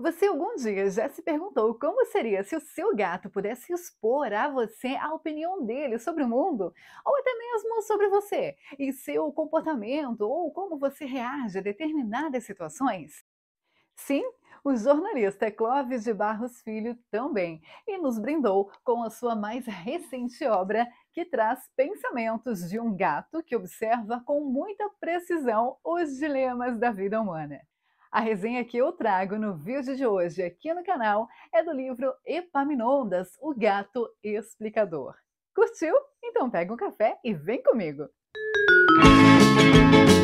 Você algum dia já se perguntou como seria se o seu gato pudesse expor a você a opinião dele sobre o mundo, ou até mesmo sobre você e seu comportamento, ou como você reage a determinadas situações? Sim, o jornalista Clóvis de Barros Filho também, e nos brindou com a sua mais recente obra, que traz pensamentos de um gato que observa com muita precisão os dilemas da vida humana. A resenha que eu trago no vídeo de hoje aqui no canal é do livro Epaminondas, o Gato Explicador. Curtiu? Então pega um café e vem comigo! Música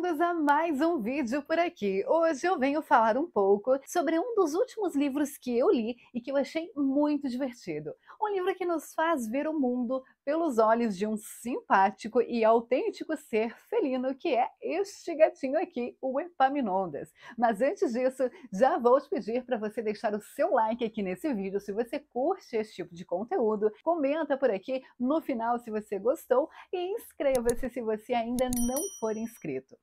bem-vindos a mais um vídeo por aqui. Hoje eu venho falar um pouco sobre um dos últimos livros que eu li e que eu achei muito divertido. Um livro que nos faz ver o mundo pelos olhos de um simpático e autêntico ser felino que é este gatinho aqui, o Epaminondas. Mas antes disso, já vou te pedir para você deixar o seu like aqui nesse vídeo se você curte esse tipo de conteúdo, comenta por aqui no final se você gostou e inscreva-se se você ainda não for inscrito.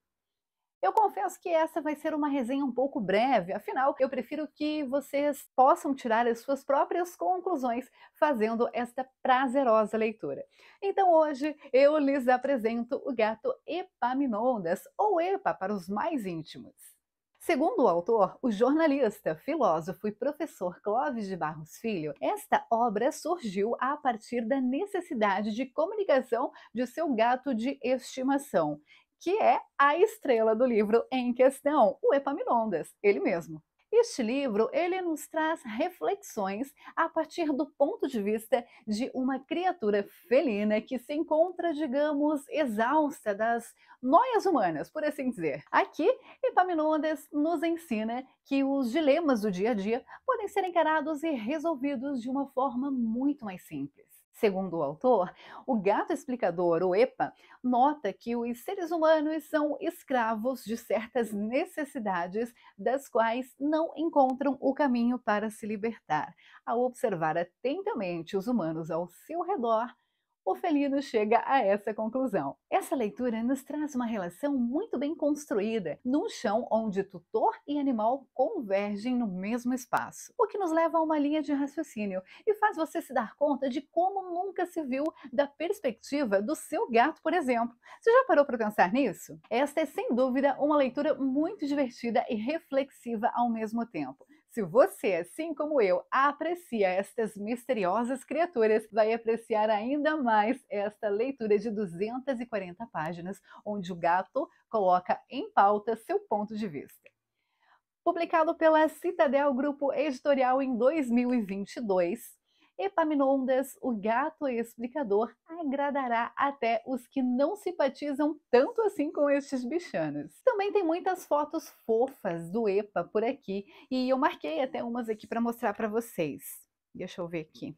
Eu confesso que essa vai ser uma resenha um pouco breve, afinal, eu prefiro que vocês possam tirar as suas próprias conclusões fazendo esta prazerosa leitura. Então, hoje eu lhes apresento o gato Epaminondas, ou Epa para os mais íntimos. Segundo o autor, o jornalista, filósofo e professor Clóvis de Barros Filho, esta obra surgiu a partir da necessidade de comunicação de seu gato de estimação que é a estrela do livro em questão, o Epaminondas, ele mesmo. Este livro, ele nos traz reflexões a partir do ponto de vista de uma criatura felina que se encontra, digamos, exausta das noias humanas, por assim dizer. Aqui, Epaminondas nos ensina que os dilemas do dia a dia podem ser encarados e resolvidos de uma forma muito mais simples. Segundo o autor, o gato explicador, o EPA, nota que os seres humanos são escravos de certas necessidades das quais não encontram o caminho para se libertar. Ao observar atentamente os humanos ao seu redor, o felino chega a essa conclusão. Essa leitura nos traz uma relação muito bem construída, num chão onde tutor e animal convergem no mesmo espaço, o que nos leva a uma linha de raciocínio e faz você se dar conta de como nunca se viu da perspectiva do seu gato, por exemplo. Você já parou para pensar nisso? Esta é sem dúvida uma leitura muito divertida e reflexiva ao mesmo tempo. Se você, assim como eu, aprecia estas misteriosas criaturas, vai apreciar ainda mais esta leitura de 240 páginas, onde o gato coloca em pauta seu ponto de vista. Publicado pela Citadel Grupo Editorial em 2022, Epaminondas, o gato explicador, agradará até os que não simpatizam tanto assim com estes bichanos. Também tem muitas fotos fofas do EPA por aqui e eu marquei até umas aqui para mostrar para vocês. Deixa eu ver aqui.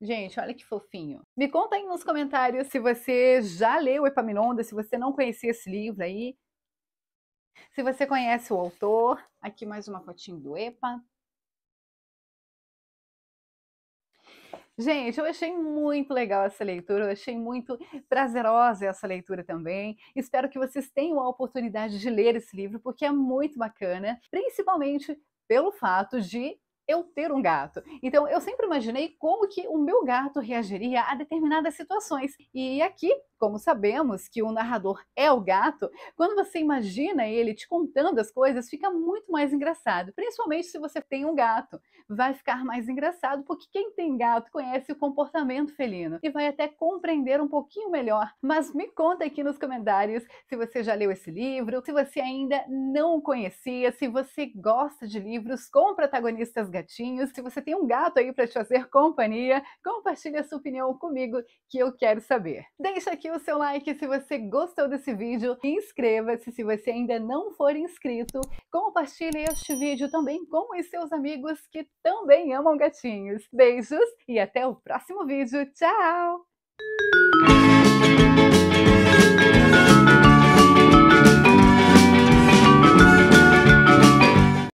Gente, olha que fofinho. Me conta aí nos comentários se você já leu Epaminondas, se você não conhecia esse livro aí. Se você conhece o autor, aqui mais uma fotinho do EPA. Gente, eu achei muito legal essa leitura, eu achei muito prazerosa essa leitura também. Espero que vocês tenham a oportunidade de ler esse livro, porque é muito bacana, principalmente pelo fato de eu ter um gato. Então, eu sempre imaginei como que o meu gato reagiria a determinadas situações. E aqui como sabemos que o narrador é o gato, quando você imagina ele te contando as coisas, fica muito mais engraçado, principalmente se você tem um gato. Vai ficar mais engraçado porque quem tem gato conhece o comportamento felino e vai até compreender um pouquinho melhor. Mas me conta aqui nos comentários se você já leu esse livro, se você ainda não o conhecia, se você gosta de livros com protagonistas gatinhos, se você tem um gato aí para te fazer companhia, compartilha sua opinião comigo que eu quero saber. Deixa aqui o seu like se você gostou desse vídeo, inscreva-se se você ainda não for inscrito, compartilhe este vídeo também com os seus amigos que também amam gatinhos. Beijos e até o próximo vídeo. Tchau!